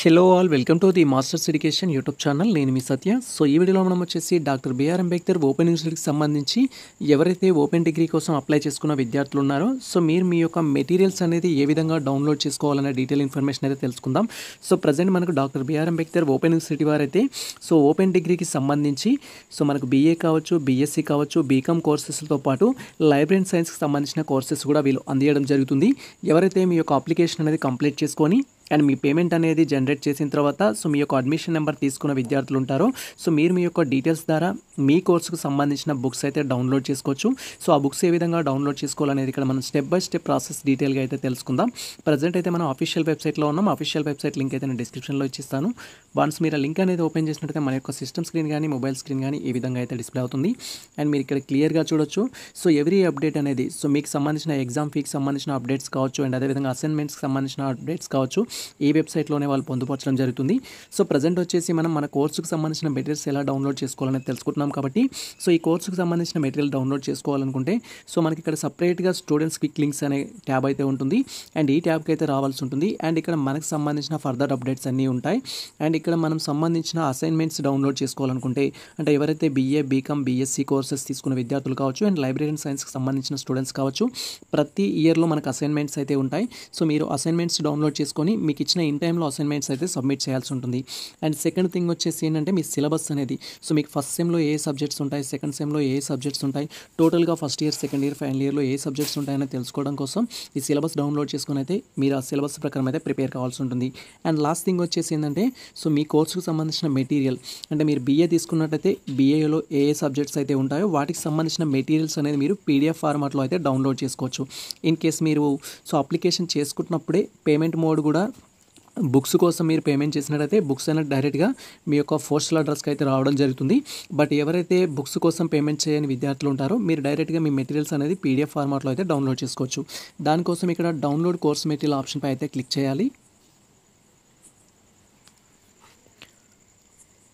hello all welcome to the masters education YouTube channel నేను మీ సత్య so ఈ వీడియోలో మనం వచ్చేసి డాక్టర్ బిఆర్ అంబేద్కర్ ఓపెన్ యూనివర్సిటీకి సంబంధించి ఎవరైతే ఓపెన్ డిగ్రీ కోసం అప్లై చేసుకున్న విద్యార్థులు ఉన్నారో సో మీరు మీ యొక్క మెటీరియల్స్ అనేది ఏ విధంగా డౌన్లోడ్ చేసుకోవాలనే డీటెయిల్ ఇన్ఫర్మేషన్ అయితే తెలుసుకుందాం సో ప్రజెంట్ మనకు doctor B R Ambedkar open university వారైతే సో ఓపెన్ డిగ్రీకి సంబంధించి సో మనకు బీఏ కావచ్చు బీఎస్సీ కావచ్చు బీకామ్ కోర్సెస్తో పాటు లైబ్రరీ అండ్ సైన్స్కి సంబంధించిన కోర్సెస్ కూడా వీళ్ళు అందియడం జరుగుతుంది ఎవరైతే మీ యొక్క అప్లికేషన్ అనేది కంప్లీట్ చేసుకొని అండ్ మీ పేమెంట్ అనేది జనరేట్ చేసిన తర్వాత సో మీ యొక్క అడ్మిషన్ నెంబర్ తీసుకున్న విద్యార్థులు ఉంటారు సో మీరు మీ యొక్క డీటెయిల్స్ ద్వారా మీ కోర్సుకు సంబంధించిన బుక్స్ అయితే డౌన్లోడ్ చేసుకోవచ్చు సో ఆ బుక్స్ ఏ విధంగా డౌన్లోడ్ చేసుకోవాలనేది ఇక్కడ మనం స్టెప్ బై స్టెప్ ప్రాసెస్ డీటెయిల్గా అయితే తెలుసుకుందాం ప్రజెంట్ అయితే మనం అఫీషియల్ వెబ్సైట్లో ఉన్నాం అఫీషియల్ వెబ్సైట్ లింక్ అయితే నేను డిస్క్రిప్షన్లో ఇచ్చిస్తాను వన్స్ మీరు లింక్ అనేది ఓపెన్ చేసినట్టయితే మన యొక్క సిస్టమ్ స్క్రీన్ కానీ మొబైల్ స్క్రీన్ కానీ ఈ విధంగా అయితే డిస్ప్లే అవుతుంది అండ్ మీరు ఇక్కడ క్లియర్గా చూడొచ్చు సో ఎవ్రీ అప్డేట్ అనేది సో మీకు సంబంధించిన ఎగ్జామ్ ఫీకి సంబంధించిన అప్డేట్స్ కావచ్చు అండ్ అదేవిధంగా అసైన్మెంట్స్కి సంబంధించిన అప్డేట్స్ కావచ్చు ఈ వెబ్సైట్లోనే వాళ్ళు పొందుపరచడం జరుగుతుంది సో ప్రజెంట్ వచ్చేసి మనం మన కోర్సుకు సంబంధించిన మెటీరియల్స్ ఎలా డౌన్లోడ్ చేసుకోవాలని తెలుసుకుంటున్నాం కాబట్టి సో ఈ కోర్సుకు సంబంధించిన మెటీరియల్ డౌన్లోడ్ చేసుకోవాలనుకుంటే సో మనకి ఇక్కడ సపరేట్గా స్టూడెంట్స్ క్విక్ లింక్స్ అనే ట్యాబ్ అయితే ఉంటుంది అండ్ ఈ ట్యాబ్కి అయితే రావాల్సి ఉంటుంది అండ్ ఇక్కడ మనకు సంబంధించిన ఫర్దర్ అప్డేట్స్ అన్నీ ఉంటాయి అండ్ ఇక్కడ మనం సంబంధించిన అసైన్మెంట్స్ డౌన్లోడ్ చేసుకోవాలనుకుంటే అంటే ఎవరైతే బీఏ బీకామ్ బీఎస్సీ కోర్సెస్ తీసుకున్న విద్యార్థులు కావచ్చు అండ్ లైబ్రరీ అండ్ సైన్స్కి సంబంధించిన స్టూడెంట్స్ కావచ్చు ప్రతి ఇయర్లో మనకు అసైన్మెంట్స్ అయితే ఉంటాయి సో మీరు అసైన్మెంట్స్ డౌన్లోడ్ చేసుకొని మీకు ఇచ్చిన ఇన్ టైంలో అసైన్మెంట్స్ అయితే సబ్మిట్ చేయాల్సి ఉంటుంది అండ్ సెకండ్ థింగ్ వచ్చేసి ఏంటంటే మీ సిలబస్ అనేది సో మీకు ఫస్ట్ సెమ్లో ఏ సబ్జెక్ట్స్ ఉంటాయి సెకండ్ సెమ్లో ఏ సబ్జెక్ట్స్ ఉంటాయి టోటల్గా first year second year final ఇయర్లో ఏ సబ్జెక్ట్స్ ఉంటాయని తెలుసుకోవడం కోసం ఈ సిలబస్ డౌన్లోడ్ చేసుకుని అయితే మీరు ఆ సిలబస్ ప్రకారం అయితే ప్రిపేర్ కావాల్సి ఉంటుంది అండ్ లాస్ట్ థింగ్ వచ్చేసి ఏంటంటే సో మీ కోర్సుకు సంబంధించిన మెటీరియల్ అంటే మీరు బీఏ తీసుకున్నట్టయితే బీఏలో ఏ ఏ సబ్జెక్ట్స్ అయితే ఉంటాయో వాటికి సంబంధించిన మెటీరియల్స్ అనేది మీరు పీడిఎఫ్ ఫార్మాట్లో అయితే డౌన్లోడ్ చేసుకోవచ్చు ఇన్ కేస్ మీరు సో అప్లికేషన్ చేసుకుంటున్నప్పుడే పేమెంట్ మోడ్ కూడా బుక్స్ కోసం మీరు పేమెంట్ చేసినట్టయితే బుక్స్ అనేది డైరెక్ట్గా మీ యొక్క పోస్టల్ అడ్రస్కి అయితే రావడం జరుగుతుంది బట్ ఎవరైతే బుక్స్ కోసం పేమెంట్ చేయని విద్యార్థులు ఉంటారో మీరు డైరెక్ట్గా మీ మెటీరియల్స్ అనేది పీడిఎఫ్ ఫార్మాట్లో అయితే డౌన్లోడ్ చేసుకోవచ్చు దానికోసం ఇక్కడ డౌన్లోడ్ కోర్స్ మెటీరియల్ ఆప్షన్పై అయితే క్లిక్ చేయాలి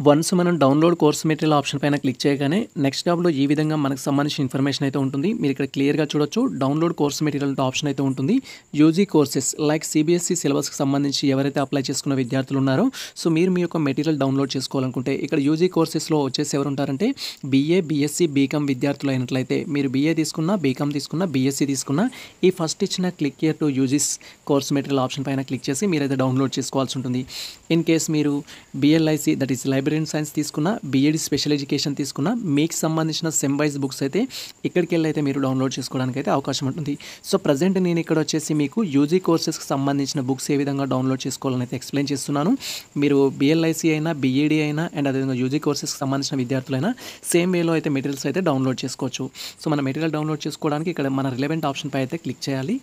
వన్స్ మనం డౌన్లోడ్ కోర్స్ మెటీరియల్ ఆప్షన్ పైన క్లిక్ చేయగానే నెక్స్ట్ టాబ్లో ఈ విధంగా మనకు సంబంధించిన ఇన్ఫర్మేషన్ అయితే ఉంటుంది మీరు ఇక్కడ క్లియర్గా చూడొచ్చు డౌన్లోడ్ కోర్స్ మెటీరియల్ ఆప్షన్ అయితే ఉంటుంది యూజీ కోర్సెస్ లైక్ సిబిఎస్ఈ సిలబస్కి సంబంధించి ఎవరైతే అప్లై చేసుకున్న విద్యార్థులు ఉన్నారో సో మీరు మీ యొక్క మెటీరియల్ డౌన్లోడ్ చేసుకోవాలనుకుంటే ఇక్కడ యూజీ కోర్సెస్లో వచ్చేసి ఎవరు ఉంటారంటే బీఏ బీఎస్సీ బీకామ్ విద్యార్థులు అయినట్లయితే మీరు బీఏ తీసుకున్నా బీకామ్ తీసుకున్నా బీఎస్సీ తీసుకున్నా ఈ ఫస్ట్ ఇచ్చిన click year to UGs course material option పైన క్లిక్ చేసి మీరైతే డౌన్లోడ్ చేసుకోవాల్సి ఉంటుంది ఇన్ కేస్ మీరు బిఎల్ఐసి దట్ ఈస్ లైబ్రరీ వెటరీన్ సైన్స్ తీసుకున్న బీఎడ్ స్పెషల్ ఎడ్యుకేషన్ తీసుకున్న మీకు సంబంధించిన సెంబైజ్ బుక్స్ అయితే ఇక్కడికి వెళ్ళి అయితే మీరు డౌన్లోడ్ చేసుకోవడానికి అయితే అవకాశం ఉంటుంది సో ప్రజెంట్ నేను ఇక్కడ వచ్చేసి మీకు యూజీ కోర్సెస్కి సంబంధించిన బుక్స్ ఏ విధంగా డౌన్లోడ్ చేసుకోవాలని అయితే ఎక్స్ప్లెయిన్ చేస్తున్నాను మీరు బిఎల్ఐసి అయినా బీఈడి అయినా అండ్ అదేవిధంగా యూజీ కోర్సెస్కి సంబంధించిన విద్యార్థులైనా సేమ్ వేలో అయితే మెటీరియల్స్ అయితే డౌన్లోడ్ చేసుకోవచ్చు సో మన మెటీరియల్ డౌన్లోడ్ చేసుకోవడానికి ఇక్కడ మన రిలవెంట్ ఆప్షన్ పై అయితే క్లిక్ చేయాలి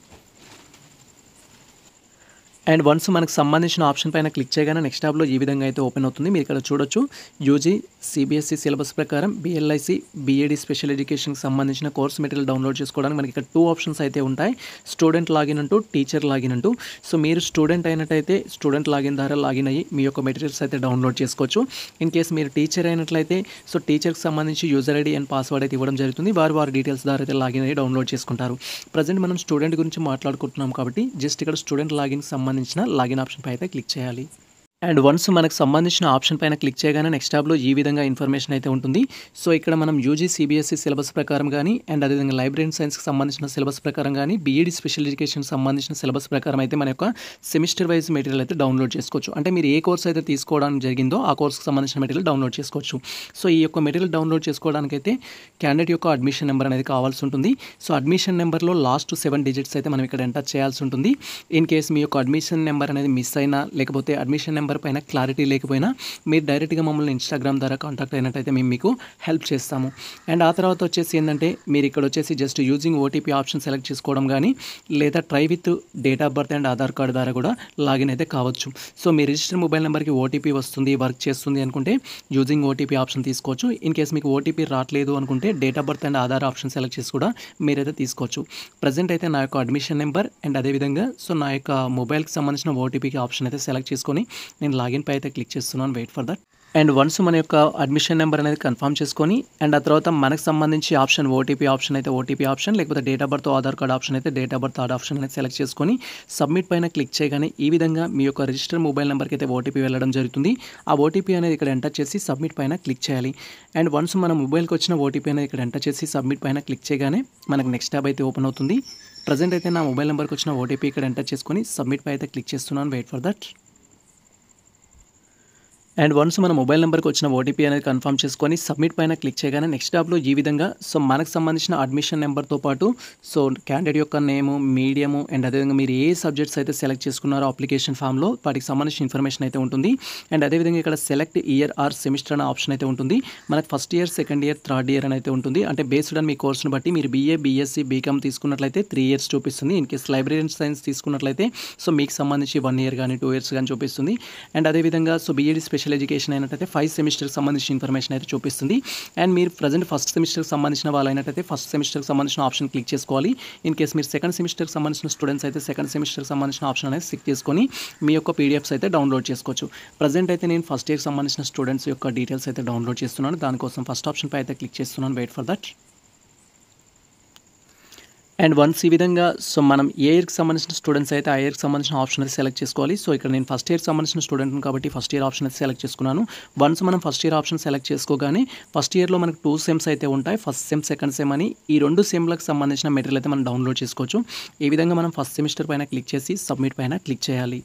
అండ్ వన్స్ మనకు సంబంధించిన ఆప్షన్ పైన క్లిక్ చేయగానే నెక్స్ట్ ట్యాబ్లో ఈ విధంగా అయితే ఓపెన్ అవుతుంది మీరు ఇక్కడ చూడొచ్చు యూజీ సిబిఎస్ఈ సిలబస్ ప్రకారం బిఎల్ఐసి బీఏడి స్పెషల్ ఎడ్యుకేషన్కి సంబంధించిన కోర్స్ మెటీరియల్ డౌన్లోడ్ చేసుకోవడానికి మనకి ఇక్కడ టూ ఆప్షన్స్ అయితే ఉంటాయి స్టూడెంట్ లాగిన్ అంటూ టీచర్ లాగిన్ అంటూ సో మీరు స్టూడెంట్ అయినట్టయితే స్టూడెంట్ లాగిన్ ద్వారా లాగిన్ అయ్యి మీ యొక్క మెటీరియల్స్ అయితే డౌన్లోడ్ చేసుకోవచ్చు ఇన్ కేస్ మీరు టీచర్ అయినట్లయితే సో టీచర్కి సంబంధించి యూజర్ ఐడి అండ్ పాస్వర్డ్ అయితే ఇవ్వడం జరుగుతుంది వారు వారి డీటెయిల్స్ ద్వారా అయితే లాగిన్ అయ్యి డౌన్లోడ్ చేసుకుంటారు ప్రజెంట్ మనం స్టూడెంట్ గురించి మాట్లాడుకుంటున్నాం కాబట్టి జస్ట్ ఇక్కడ స్టూడెంట్ లాగిన్కి సంబంధించి సంబంధించిన లాగిన్ ఆప్షన్పై అయితే క్లిక్ చేయాలి అండ్ వన్స్ మనకు సంబంధించిన ఆప్షన్ పైన క్లిక్ చేయగానే నెక్స్ట్ ట్యాబ్లో ఈ విధంగా ఇన్ఫర్మేషన్ అయితే ఉంటుంది సో ఇక్కడ మనం యూజీ సిబిఎస్ఈ సిలబస్ ప్రకారం కానీ అండ్ అదేవిధంగా లైబ్రరీ అండ్ సైన్స్కి సంబంధించిన సిలబస్ ప్రకారం కానీ బీఈడి స్పెషల్ ఎడ్యుకేషన్ సంబంధించిన సిలబస్ ప్రకారం అయితే మన యొక్క సెమిస్టర్ వైజ్ మెటీరియల్ అయితే డౌన్లోడ్ చేసుకోవచ్చు అంటే మీరు ఏ కోర్స్ అయితే తీసుకోవడానికి జరిగిందో ఆ కోర్స్కి సంబంధించిన మెటీరియల్ డౌన్లోడ్ చేసుకోవచ్చు సో ఈ యొక్క మెటీరియల్ డౌన్లోడ్ చేసుకోవడానికి అయితే క్యాండిడేట్ యొక్క అడ్మిషన్ నెంబర్ అనేది కావాల్సి ఉంటుంది సో అడ్మిషన్ నెంబర్లో లాస్ట్ సెవెన్ డిజిట్స్ అయితే మనం ఇక్కడ ఎంటర్ చేయాల్సి ఉంటుంది ఇన్ కేస్ మీ యొక్క అడ్మిషన్ నెంబర్ అనేది మిస్ అయినా లేకపోతే అడ్మిషన్ నెంబర్ నెంబర్ పైన క్లారిటీ లేకపోయినా మీరు డైరెక్ట్గా మమ్మల్ని ఇన్స్టాగ్రామ్ ద్వారా కాంటాక్ట్ అయినట్టయితే మేము మీకు హెల్ప్ చేస్తాము అండ్ ఆ తర్వాత వచ్చేసి ఏంటంటే మీరు ఇక్కడ వచ్చేసి just using OTP option select చేసుకోవడం కానీ లేదా try with date of birth and Aadhaar card ద్వారా కూడా లాగిన్ అయితే కావచ్చు సో మీ రిజిస్టర్ మొబైల్ నెంబర్కి ఓటీపీ వస్తుంది వర్క్ చేస్తుంది అనుకుంటే యూజింగ్ ఓటీపీ ఆప్షన్ తీసుకోవచ్చు ఇన్ కేస్ మీకు ఓటీపీ రావట్లేదు అనుకుంటే date of birth and Aadhaar option select చేసి కూడా మీరైతే తీసుకోవచ్చు ప్రజెంట్ అయితే నా యొక్క అడ్మిషన్ నెంబర్ అండ్ అదేవిధంగా సో నా యొక్క మొబైల్కి సంబంధించిన ఓటీపీకి ఆప్షన్ అయితే సెలెక్ట్ చేసుకొని నేను లాగిన్ పై అయితే క్లిక్ చేస్తున్నాను wait for that and once మన యొక్క అడ్మిషన్ నెంబర్ అనేది కన్ఫర్మ్ చేసుకొని అండ్ ఆ తర్వాత మనకు సంబంధించి ఆప్షన్ ఓటీపీ ఆప్షన్ అయితే ఓటీపీ ఆప్షన్ లేకపోతే date of birth Aadhaar card option అయితే డేట్ ఆఫ్ బర్త్ ఆడ్ ఆప్షన్ అనేది సెలెక్ట్ చేసుకొని సబ్మిట్ పైన క్లిక్ చేయగానే ఈ విధంగా మీ యొక్క రిజిస్టర్ మొబైల్ నెంబర్కి అయితే ఓటీపీ వెళ్ళడం జరుగుతుంది ఆ ఓటీపీ అనేది ఇక్కడ ఎంటర్ చేసి సబ్మిట్ పైన క్లిక్ చేయాలి అండ్ వన్స్ మన మొబైల్కి వచ్చిన ఓటీపీ అనేది ఇక్కడ ఎంటర్ చేసి సబ్మిట్ పైన క్లిక్ చేయగానే మనకు నెక్స్ట్ ట్యాబ్ అయితే ఓపెన్ అవుతుంది ప్రజెంట్ అయితే నా మొబైల్ నెంబర్కి వచ్చిన ఓటీపీ ఇక్కడ ఎంటర్ చేసుకొని సబ్మిట్ పై అయితే క్లిక్ చేస్తున్నాను wait for that and once మన మొబైల్ నెంబర్కి వచ్చిన ఓటీపీ అనేది కన్ఫర్మ్ చేసుకొని సబ్మిట్ పైన క్లిక్ చేయగానే నెక్స్ట్ ట్యాబ్లో ఈ విధంగా సో మనకు సంబంధించిన అడ్మిషన్ నెంబర్తో పాటు సో క్యాండిడేట్ యొక్క నేము మీడియము అండ్ అదేవిధంగా మీరు ఏ సబ్జెక్ట్స్ అయితే సెలెక్ట్ చేసుకున్నారో అప్లికేషన్ ఫామ్లో వాటికి సంబంధించిన ఇన్ఫర్మేషన్ అయితే ఉంటుంది అండ్ అదేవిధంగా ఇక్కడ సెలెక్ట్ ఇయర్ ఆర్ సెమిస్టర్ అనే ఆప్షన్ అయితే ఉంటుంది మనకు first year second year third year అని అయితే ఉంటుంది అంటే బేస్డ్ అని మీ కోర్సును బట్టి మీరు బీఏ బీఎస్సీ బీకామ్ తీసుకున్నట్లయితే త్రీ ఇయర్స్ చూపిస్తుంది in case library and science తీసుకున్నట్లయితే సో మీకు సంబంధించి వన్ ఇయర్ కానీ టూ ఇయర్స్ కానీ చూపిస్తుంది అండ్ అదేవిధంగా so BEd special special education అయినట్టయితే ఫైవ్ సెమిస్టర్కి సంబంధించిన ఇన్ఫర్మేషన్ అయితే చూపిస్తుంది అండ్ మీరు ప్రజెంట్ ఫస్ట్ సెమిస్టర్కి సంబంధించిన వాళ్ళైనట్టయితే ఫస్ట్ సెమిస్టర్కి సంబంధించిన ఆప్షన్ క్లిక్ చేసుకోవాలి ఇన్ కేస్ మీరు సెకండ్ సెమిస్టర్కి సంబంధించిన స్టూడెంట్స్ అయితే సెకండ్ సెమిస్టర్కి సంబంధించిన ఆప్షన్ అనేది సిక్ చేసుకొని మీ యొక్క పీడిఎఫ్స్ అయితే డౌన్లోడ్ చేసుకోవచ్చు ప్రజెంట్ అయితే నేను ఫస్ట్ ఇయర్కి సంబంధించిన స్టూడెంట్స్ యొక్క డీటెయిల్స్ అయితే డౌన్లోడ్ చేస్తున్నాను దానికోసం ఫస్ట్ ఆప్షన్పై అయితే క్లిక్ చేస్తున్నాను wait for that and once ఈ విధంగా సో మనం ఏ ఇయర్కి సంబంధించిన స్టూడెంట్స్ అయితే ఆ ఇయర్కి సంబంధించిన ఆప్షన్ అయితే సెలెక్ట్ చేసుకోవాలి సో ఇక్కడ నేను ఫస్ట్ ఇయర్కి సంబంధించిన స్టూడెంట్ కాబట్టి ఫస్ట్ ఇయర్ ఆప్షన్ అయితే సెలెక్ట్ చేసుకున్నాను వన్స్ మనం ఫస్ట్ ఇయర్ ఆప్షన్ సెలెక్ట్ చేసుకోగానే ఫస్ట్ ఇయర్లో మనకు టూ సెమ్స్ అయితే ఉంటాయి ఫస్ట్ సెమ్ సెకండ్ సెమ్ అని ఈ రెండు సెమ్లకు సంబంధించిన మెటీరియల్ అయితే మనం డౌన్లోడ్ చేసుకోవచ్చు ఈ విధంగా మనం ఫస్ట్ సెమిస్టర్ పైన క్లిక్ చేసి సబ్మిట్ పైన క్లిక్ చేయాలి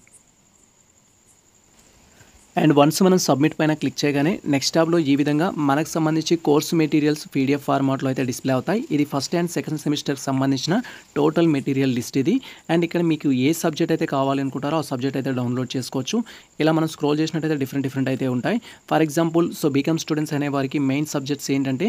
అండ్ వన్స్ మనం సబ్మిట్ పైన క్లిక్ చేయగానే నెక్స్ట్ టాబ్లో ఈ విధంగా మనకు సంబంధించి కోర్స్ మెటీరియల్స్ పీడిఎఫ్ ఫార్మాట్లో అయితే డిస్ప్లే అవుతాయి ఇది ఫస్ట్ అండ్ సెకండ్ సెమిస్టర్కి సంబంధించిన టోటల్ మెటీరియల్ లిస్ట్ ఇది అండ్ ఇక్కడ మీకు ఏ సబ్జెక్ట్ అయితే కావాలనుకుంటారో ఆ సబ్జెక్ట్ అయితే డౌన్లోడ్ చేసుకోవచ్చు ఇలా మనం స్క్రోల్ చేసినట్టయితే డిఫరెంట్ డిఫరెంట్ అయితే ఉంటాయి for example so BCom students అనే వారికి మెయిన్ సబ్జెక్ట్స్ ఏంటంటే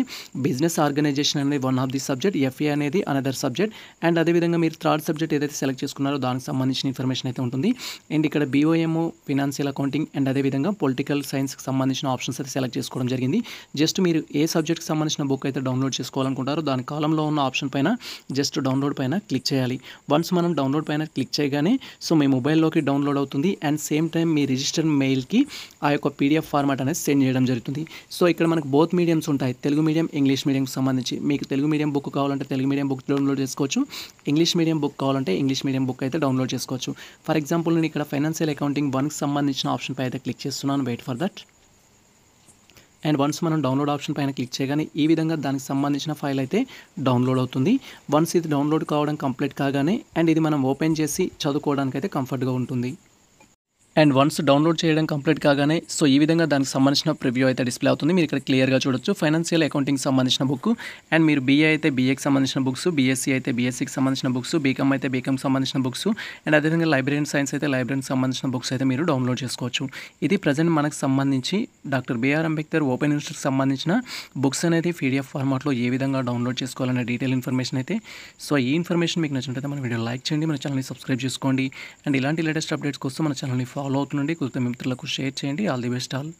బిజినెస్ ఆర్గనైజేషన్ అనేది one of the subject FA అనేది అనదర్ సబ్జెక్ట్ అండ్ అదేవిధంగా మీరు థర్డ్ సబ్జెక్ట్ ఏదైతే సెలెక్ట్ చేసుకున్నారో దానికి సంబంధించిన ఇన్ఫర్మేషన్ అయితే ఉంటుంది అండ్ ఇక్కడ బీఓఎంఓ ఫినాన్షియల్ అకౌంటింగ్ అండ్ అదేవిధంగా విధంగా పొలిటికల్ సైన్స్కి సంబంధించిన ఆప్షన్స్ అయితే సెలెక్ట్ చేసుకోవడం జరిగింది జస్ట్ మీరు ఏ సబ్జెక్ట్కి సంబంధించిన బుక్ అయితే డౌన్లోడ్ చేసుకోవాలనుకుంటారో దాని కాలంలో ఉన్న ఆప్షన్ పైన జస్ట్ డౌన్లోడ్ పైన క్లిక్ చేయాలి వన్స్ మనం డౌన్లోడ్ పైన క్లిక్ చేయగానే సో మీ మొబైల్లోకి డౌన్లోడ్ అవుతుంది అండ్ సేమ్ టైం మీ రిజిస్టర్ మెయిల్కి ఆ యొక్క పీడిఎఫ్ ఫార్మాట్ అనేది సెండ్ చేయడం జరుగుతుంది సో ఇక్కడ మనకు బోత్ మీడియమ్స్ ఉంటాయి తెలుగు మీడియం ఇంగ్లీష్ మీడియంకి సంబంధించి మీకు తెలుగు మీడియం బుక్ కావాలంటే తెలుగు మీడియం బుక్ డౌన్లోడ్ చేసుకోవచ్చు ఇంగ్లీష్ మీడియం బుక్ కావాలంటే ఇంగ్లీష్ మీడియం బుక్ అయితే డౌన్లోడ్ చేసుకోవచ్చు ఫర్ ఎగ్జాంపుల్ నేను ఇక్కడ ఫైనాన్షియల్ అకౌంటింగ్ వన్కి సంబంధించిన ఆప్షన్ పై అయితే క్లిక్ చేస్తున్నాను wait for that and once మనం డౌన్లోడ్ ఆప్షన్ పైన క్లిక్ చేయగానే ఈ విధంగా దానికి సంబంధించిన ఫైల్ అయితే డౌన్లోడ్ అవుతుంది వన్స్ ఇది డౌన్లోడ్ కావడం కంప్లీట్ కాగానే అండ్ ఇది మనం ఓపెన్ చేసి చదువుకోవడానికి అయితే కంఫర్ట్గా ఉంటుంది అండ్ వన్స్ డౌన్లోడ్ చేయడం కంప్లీట్ కాగానే సో ఈ విధంగా దానికి సంబంధించిన ప్రివ్యూ అయితే డిస్ప్లే అవుతుంది మీరు ఇక్కడ క్లియర్గా చూడొచ్చు ఫైనాన్షియల్ అకౌంటింగ్ సంబంధించిన బుక్ అండ్ మీరు బీఏ అయితే బీఏకి సంబంధించిన బుక్స్ బీఎస్సీ అయితే బీఎస్సీకి సంబంధించిన బుక్స్ బీకామ్ అయితే బీకామ్ సంబంధించిన బుక్స్ అండ్ అదేవిధంగా లైబ్రరీ సైన్స్ అయితే లైబ్రరీకి సంబంధించిన బుక్స్ అయితే మీరు డౌన్లోడ్ చేసుకోవచ్చు ఇది ప్రజెంట్ మనకు సంబంధించి డాక్టర్ బీఆర్ అంబేద్కర్ ఓపెన్ యూనివర్సిటీకి సంబంధించిన బుక్స్ అనేది పీడిఎఫ్ ఫార్మాట్లో ఏ విధంగా డౌన్లోడ్ చేసుకోవాలనే డీటెయిల్ ఇన్ఫర్మేషన్ అయితే సో ఈ ఇన్ఫర్మేషన్ మీకు నచ్చినట్లయితే మన వీడియో లైక్ చేయండి మన ఛానల్ని సబ్స్క్రైబ్ చేసుకోండి అండ్ ఇలాంటి లేటెస్ట్ అప్డేట్స్ కోసం మన ఛానల్ని ఫాలో ఫాలో అవుతుండండి కొద్దిగా మిత్రులకు షేర్ చేయండి ఆల్ ది బెస్ట్ ఆల్